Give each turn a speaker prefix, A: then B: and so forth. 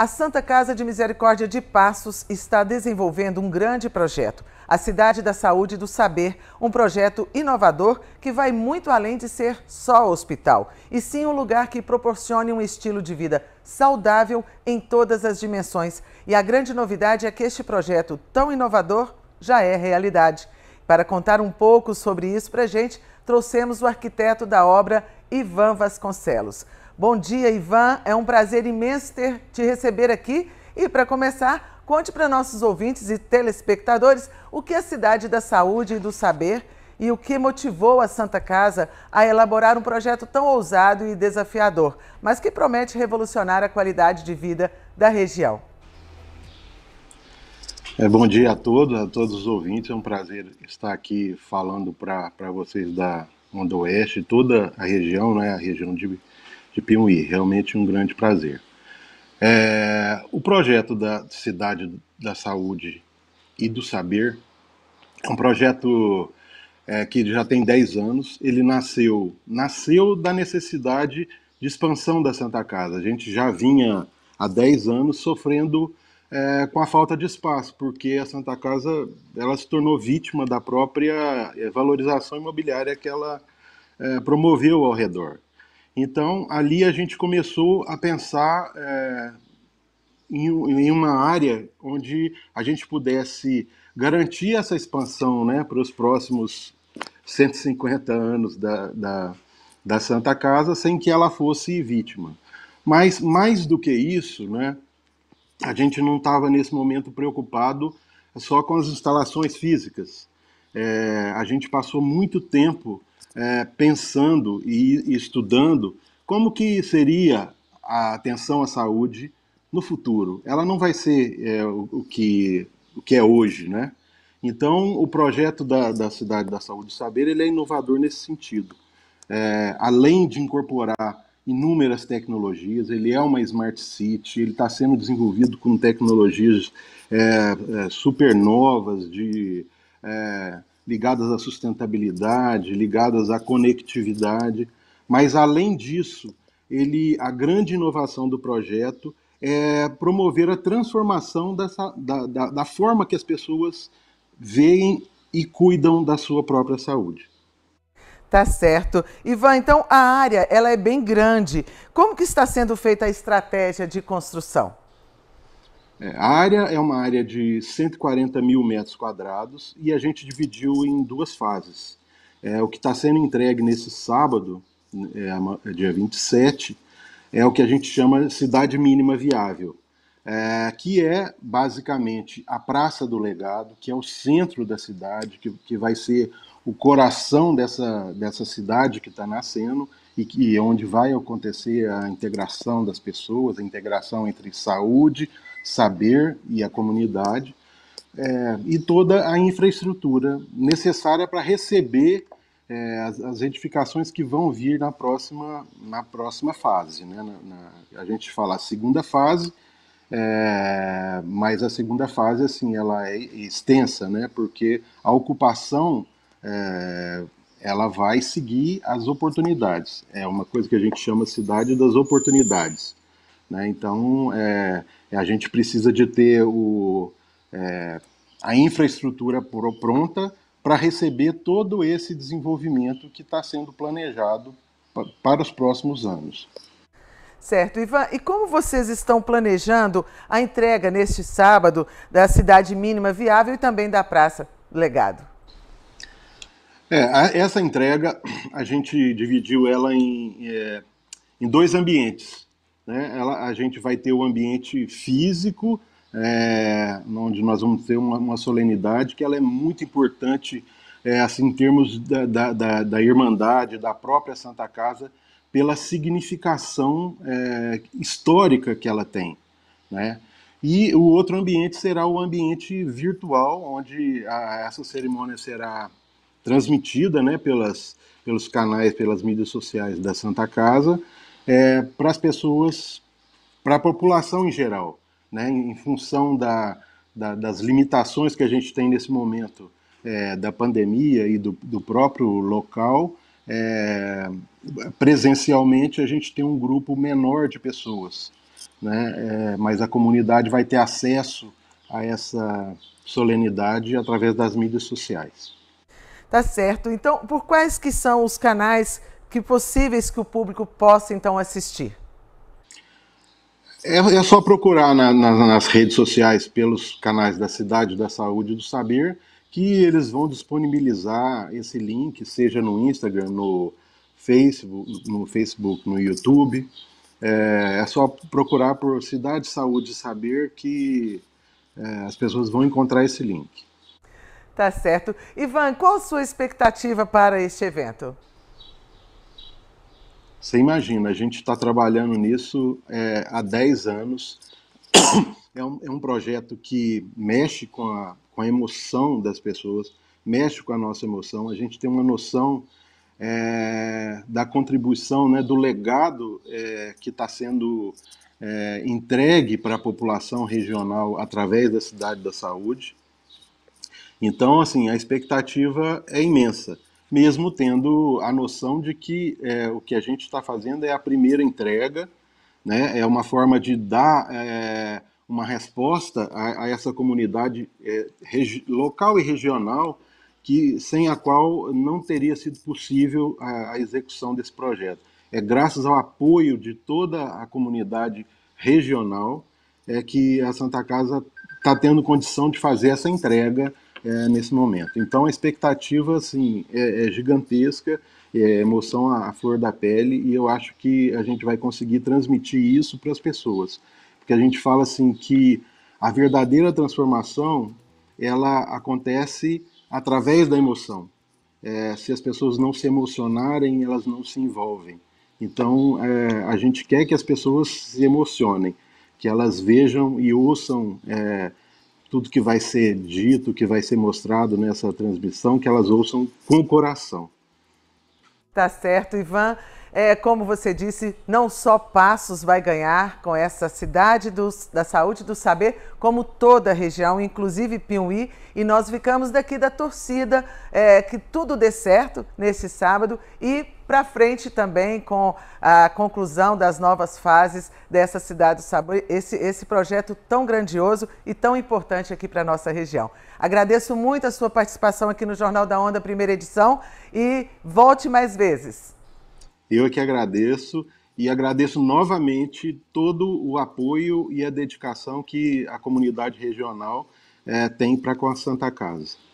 A: A Santa Casa de Misericórdia de Passos está desenvolvendo um grande projeto, a Cidade da Saúde do Saber, um projeto inovador que vai muito além de ser só hospital, e sim um lugar que proporcione um estilo de vida saudável em todas as dimensões. E a grande novidade é que este projeto tão inovador já é realidade. Para contar um pouco sobre isso para gente, trouxemos o arquiteto da obra, Ivan Vasconcelos. Bom dia, Ivan. É um prazer imenso ter, te receber aqui. E para começar, conte para nossos ouvintes e telespectadores o que é a Cidade da Saúde e do Saber e o que motivou a Santa Casa a elaborar um projeto tão ousado e desafiador, mas que promete revolucionar a qualidade de vida da região.
B: É, bom dia a todos, a todos os ouvintes. É um prazer estar aqui falando para vocês da Onda Oeste, toda a região, né, a região de de Piumi, Realmente um grande prazer. É, o projeto da Cidade da Saúde e do Saber é um projeto é, que já tem 10 anos. Ele nasceu, nasceu da necessidade de expansão da Santa Casa. A gente já vinha há 10 anos sofrendo é, com a falta de espaço, porque a Santa Casa ela se tornou vítima da própria é, valorização imobiliária que ela é, promoveu ao redor. Então, ali a gente começou a pensar é, em, em, uma área onde a gente pudesse garantir essa expansão né, para os próximos 150 anos da, da, da Santa Casa sem que ela fosse vítima. Mas, mais do que isso, né, a gente não estava nesse momento preocupado só com as instalações físicas. É, a gente passou muito tempo é, pensando e estudando como que seria a atenção à saúde no futuro. Ela não vai ser é, o, que, o que é hoje, né? Então, o projeto da, da Cidade da Saúde e Saber ele é inovador nesse sentido. É, além de incorporar inúmeras tecnologias, ele é uma smart city, ele está sendo desenvolvido com tecnologias é, é, super novas de é, ligadas à sustentabilidade, ligadas à conectividade. Mas, além disso, ele, a grande inovação do projeto é promover a transformação dessa, da, da, da forma que as pessoas veem
A: e cuidam da sua própria saúde. Tá certo. Ivan, então a área ela é bem grande. Como que está sendo feita a estratégia de construção?
B: É, a área é uma área de 140 mil metros quadrados e a gente dividiu em duas fases. É, o que está sendo entregue nesse sábado, é, é dia 27, é o que a gente chama cidade mínima viável, é, que é basicamente a Praça do Legado, que é o centro da cidade, que, que vai ser o coração dessa, dessa cidade que está nascendo e que onde vai acontecer a integração das pessoas, a integração entre saúde, saber e a comunidade, é, e toda a infraestrutura necessária para receber é, as, as, edificações que vão vir na próxima, na próxima fase. Né? Na, na, a gente fala segunda fase, é, mas a segunda fase assim ela é extensa, né? Porque a ocupação é, ela vai seguir as oportunidades. É uma coisa que a gente chama cidade das oportunidades. Né? Então, é, é, a gente precisa de ter o, é, a infraestrutura pronta para receber todo esse desenvolvimento que está sendo planejado para os próximos anos.
A: Certo, Ivan. E como vocês estão planejando a entrega neste sábado da cidade mínima viável e também da Praça Legado?
B: É, a, essa entrega a gente dividiu ela em, é, em dois ambientes né, ela, a gente vai ter o ambiente físico, é, onde nós vamos ter uma, uma, solenidade que ela é muito importante é, assim, em termos da, da, da, da, Irmandade, da própria Santa Casa, pela significação é, histórica que ela tem. Né? E o outro ambiente será o ambiente virtual, onde a, essa cerimônia será transmitida né, pelas, pelos canais, pelas mídias sociais da Santa Casa, é, para as pessoas, para a população em geral, né, em função da, da, das limitações que a gente tem nesse momento é, da pandemia e do, do próprio local, é, presencialmente a gente tem um grupo menor de pessoas, né, é, mas a comunidade vai ter acesso a essa solenidade através das mídias sociais.
A: Tá certo. Então, por quais que são os canais que possíveis que o público possa então assistir?
B: É, é só procurar na, na, nas redes sociais, pelos canais da cidade, da saúde, do saber, que eles vão disponibilizar esse link, seja no Instagram, no Facebook, no, Facebook, no YouTube. É, é só procurar por Cidade Saúde Saber que é, as pessoas vão encontrar esse link.
A: Tá certo. Ivan, qual a sua expectativa para este evento?
B: Você imagina, a gente está trabalhando nisso é, há 10 anos. É um, é um, projeto que mexe com a, com a emoção das pessoas, mexe com a nossa emoção. A gente tem uma noção é, da contribuição, né, do legado é, que está sendo é, entregue para a população regional através da Cidade da Saúde. Então, assim, a expectativa é imensa mesmo tendo a noção de que é, o que a gente está fazendo é a primeira entrega, né? é uma forma de dar é, uma resposta a, a essa comunidade é, local e regional que sem a qual não teria sido possível a, a execução desse projeto. É graças ao apoio de toda a comunidade regional é que a Santa Casa está tendo condição de fazer essa entrega é, nesse momento. Então a expectativa assim, é, é gigantesca, é emoção à flor da pele, e eu acho que a gente vai conseguir transmitir isso para as pessoas. Porque a gente fala assim que a verdadeira transformação ela acontece através da emoção. É, se as pessoas não se emocionarem, elas não se envolvem. Então, é, a gente quer que as pessoas se emocionem, que elas vejam e ouçam é, tudo que vai ser dito, que vai ser mostrado nessa transmissão, que elas ouçam com o coração.
A: Tá certo, Ivan. É, como você disse, não só Passos vai ganhar com essa cidade do, da saúde do saber, como toda a região, inclusive Piuí, e nós ficamos daqui da torcida é, que tudo dê certo nesse sábado e para frente também com a conclusão das novas fases dessa cidade do saber, esse, esse projeto tão grandioso e tão importante aqui para a nossa região. Agradeço muito a sua participação aqui no Jornal da Onda, primeira edição, e volte mais vezes.
B: Eu é que agradeço e agradeço novamente todo o apoio e a dedicação que a comunidade regional
A: é, tem para com a Santa Casa.